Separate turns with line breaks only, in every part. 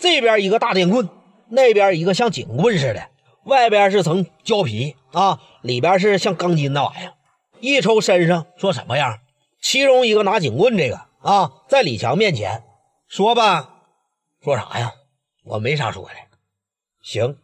这边一个大电棍，那边一个像警棍似的，外边是层胶皮啊，里边是像钢筋那玩意儿。一抽身上，说什么样？其中一个拿警棍这个啊，在李强面前说吧，说啥呀？我没啥说的。行，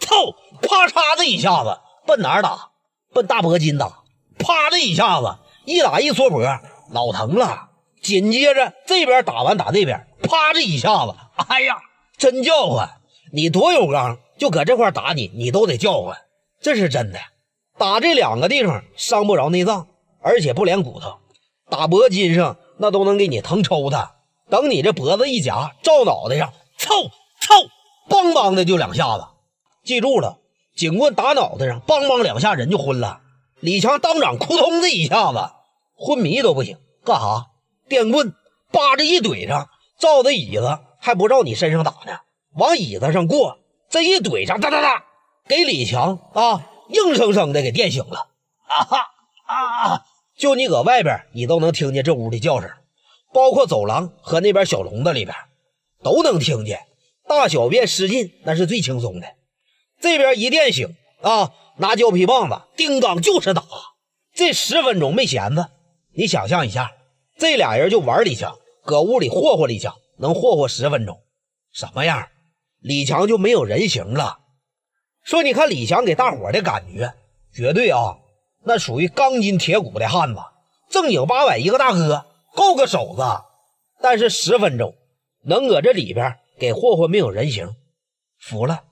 操！啪嚓的一下子，奔哪儿打？奔大脖筋打！啪的一下子，一打一缩脖，老疼了。紧接着这边打完打那边，啪的一下子，哎呀！真叫唤，你多有刚，就搁这块打你，你都得叫唤，这是真的。打这两个地方伤不着内脏，而且不连骨头。打脖筋上那都能给你疼抽他。等你这脖子一夹，照脑袋上，操操，梆梆的就两下子。记住了，警棍打脑袋上，梆梆两下人就昏了。李强当场扑通的一下子昏迷都不行，干哈？电棍叭着一怼上，照着椅子。还不照你身上打呢，往椅子上过，这一怼上，哒哒哒，给李强啊，硬生生的给电醒了。啊哈啊！就你搁外边，你都能听见这屋的叫声，包括走廊和那边小笼子里边，都能听见。大小便失禁那是最轻松的，这边一电醒啊，拿胶皮棒子叮当就是打，这十分钟没闲着。你想象一下，这俩人就玩李强，搁屋里霍霍李强。能霍霍十分钟，什么样？李强就没有人形了。说你看李强给大伙的感觉，绝对啊，那属于钢筋铁骨的汉子，正经八百一个大哥，够个手子。但是十分钟能搁这里边给霍霍，没有人形，服了，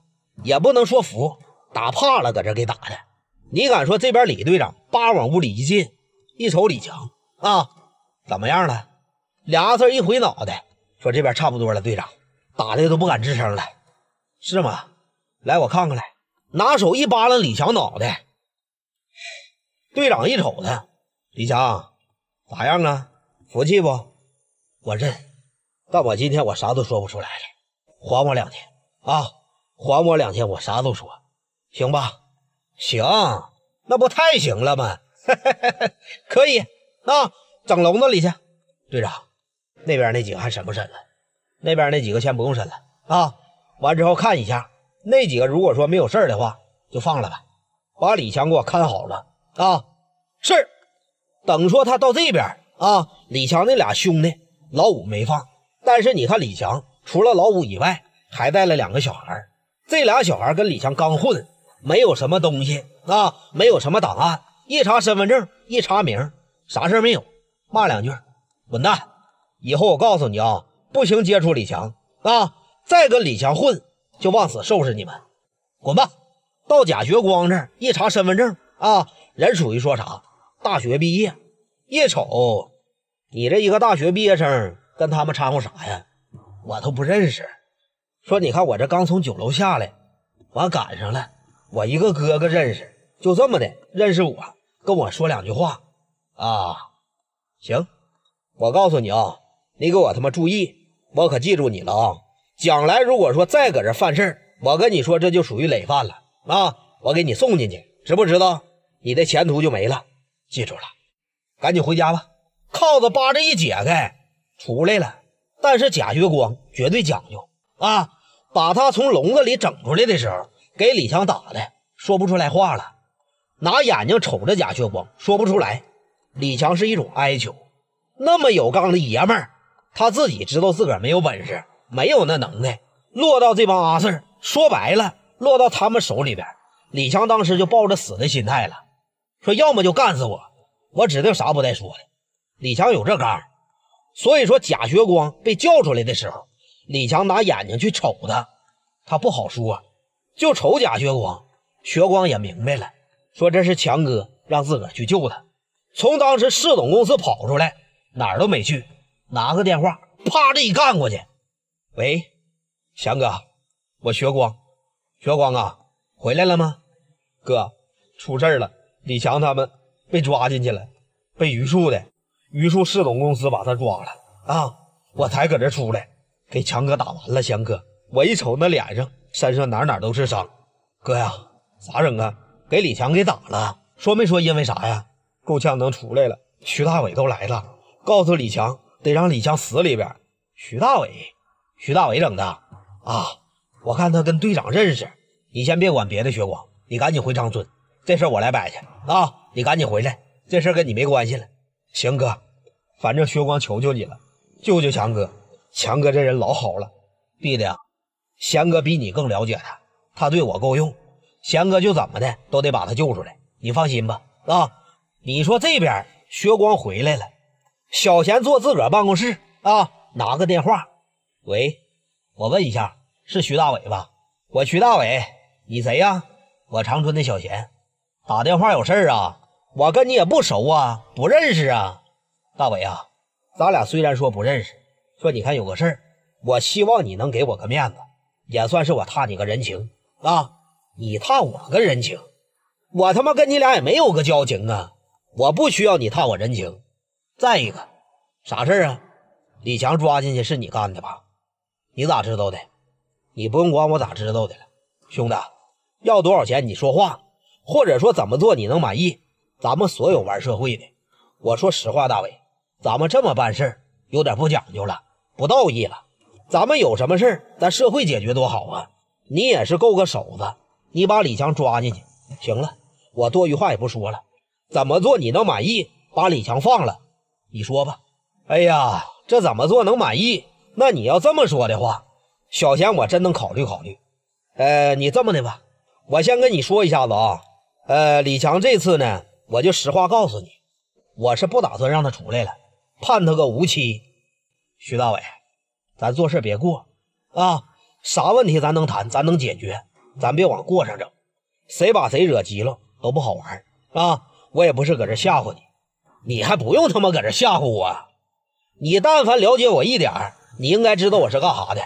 也不能说服，打怕了，搁这给打的。你敢说这边李队长叭往屋里一进，一瞅李强啊，怎么样了？俩字一回脑袋。说这边差不多了，队长打的都不敢吱声了，是吗？来，我看看来，拿手一扒拉李强脑袋，队长一瞅他，李强咋样啊？服气不？我认，但我今天我啥都说不出来了，还我两天啊！还我两天，我啥都说，行吧？行，那不太行了吗？可以，那整笼子里去，队长。那边那几个还审不审了？那边那几个先不用审了啊！完之后看一下那几个，如果说没有事儿的话，就放了吧。把李强给我看好了啊！是。等说他到这边啊，李强那俩兄弟老五没放，但是你看李强除了老五以外，还带了两个小孩这俩小孩跟李强刚混，没有什么东西啊，没有什么档案。一查身份证，一查名，啥事儿没有，骂两句，滚蛋。以后我告诉你啊，不行接触李强啊，再跟李强混就往死收拾你们，滚吧！到贾学光这儿一查身份证啊，人属于说啥大学毕业，一瞅你这一个大学毕业生跟他们掺和啥呀？我都不认识。说你看我这刚从酒楼下来，完赶上了我一个哥哥认识，就这么的认识我，跟我说两句话啊。行，我告诉你啊。你给我他妈注意，我可记住你了啊！将来如果说再搁这犯事儿，我跟你说这就属于累犯了啊！我给你送进去，知不知道？你的前途就没了，记住了，赶紧回家吧。铐子扒着一解开出来了，但是贾月光绝对讲究啊！把他从笼子里整出来的时候，给李强打的说不出来话了，拿眼睛瞅着贾学光说不出来。李强是一种哀求，那么有刚的爷们儿。他自己知道自个儿没有本事，没有那能耐，落到这帮阿 sir，说白了，落到他们手里边，李强当时就抱着死的心态了，说要么就干死我，我指定啥不带说的。李强有这刚，所以说贾学光被叫出来的时候，李强拿眼睛去瞅他，他不好说，就瞅贾学光。学光也明白了，说这是强哥让自个儿去救他，从当时市总公司跑出来，哪儿都没去。拿个电话，啪的一干过去。喂，翔哥，我学光，学光啊，回来了吗？哥，出事了，李强他们被抓进去了，被榆树的榆树市总公司把他抓了啊！我才搁这出来，给强哥打完了。翔哥，我一瞅那脸上、身上哪哪都是伤，哥呀，咋整啊？给李强给打了，说没说因为啥呀？够呛能出来了。徐大伟都来了，告诉李强。得让李强死里边，徐大伟，徐大伟整的啊！我看他跟队长认识，你先别管别的，薛光，你赶紧回长春，这事我来摆去啊！你赶紧回来，这事跟你没关系了。行哥，反正薛光求求你了，救救强哥，强哥这人老好了，弟弟，贤哥比你更了解他，他对我够用，贤哥就怎么的都得把他救出来，你放心吧啊！你说这边薛光回来了。小贤坐自个儿办公室啊，拿个电话，喂，我问一下，是徐大伟吧？我徐大伟，你谁呀？我长春的小贤，打电话有事儿啊？我跟你也不熟啊，不认识啊。大伟啊，咱俩虽然说不认识，说你看有个事儿，我希望你能给我个面子，也算是我踏你个人情啊。你踏我个人情，我他妈跟你俩也没有个交情啊，我不需要你踏我人情。再一个，啥事儿啊？李强抓进去是你干的吧？你咋知道的？你不用管我咋知道的了。兄弟，要多少钱？你说话，或者说怎么做你能满意？咱们所有玩社会的，我说实话，大伟，咱们这么办事儿有点不讲究了，不道义了。咱们有什么事儿，咱社会解决多好啊！你也是够个手子，你把李强抓进去。行了，我多余话也不说了。怎么做你能满意？把李强放了。你说吧，哎呀，这怎么做能满意？那你要这么说的话，小贤我真能考虑考虑。呃，你这么的吧，我先跟你说一下子啊。呃，李强这次呢，我就实话告诉你，我是不打算让他出来了，判他个无期。徐大伟，咱做事别过啊，啥问题咱能谈，咱能解决，咱别往过上整，谁把谁惹急了都不好玩啊。我也不是搁这吓唬你。你还不用他妈搁这吓唬我！你但凡了解我一点你应该知道我是干啥的。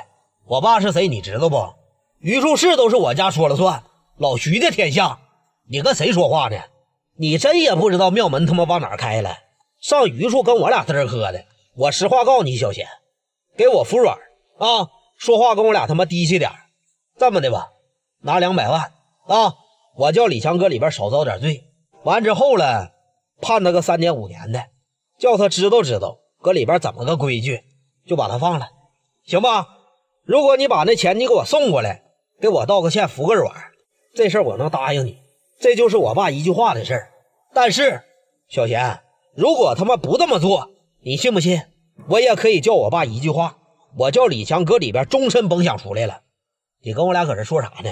我爸是谁你知道不？榆树市都是我家说了算，老徐的天下。你跟谁说话呢？你真也不知道庙门他妈往哪开了？上榆树跟我俩嘚儿喝的。我实话告诉你，小贤，给我服软啊！说话跟我俩他妈低气点这么的吧，拿两百万啊！我叫李强搁里边少遭点罪。完之后呢？判他个三年五年的，叫他知道知道搁里边怎么个规矩，就把他放了，行吧？如果你把那钱你给我送过来，给我道个歉，服个软，这事儿我能答应你。这就是我爸一句话的事儿。但是，小贤，如果他妈不这么做，你信不信我也可以叫我爸一句话，我叫李强搁里边终身甭想出来了。你跟我俩搁这说啥呢？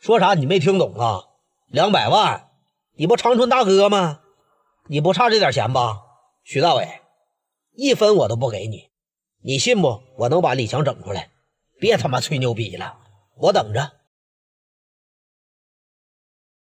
说啥你没听懂啊？两百万，你不长春大哥吗？你不差这点钱吧，徐大伟，一分我都不给你，你信不？我能把李强整出来，别他妈吹牛逼了，我等着。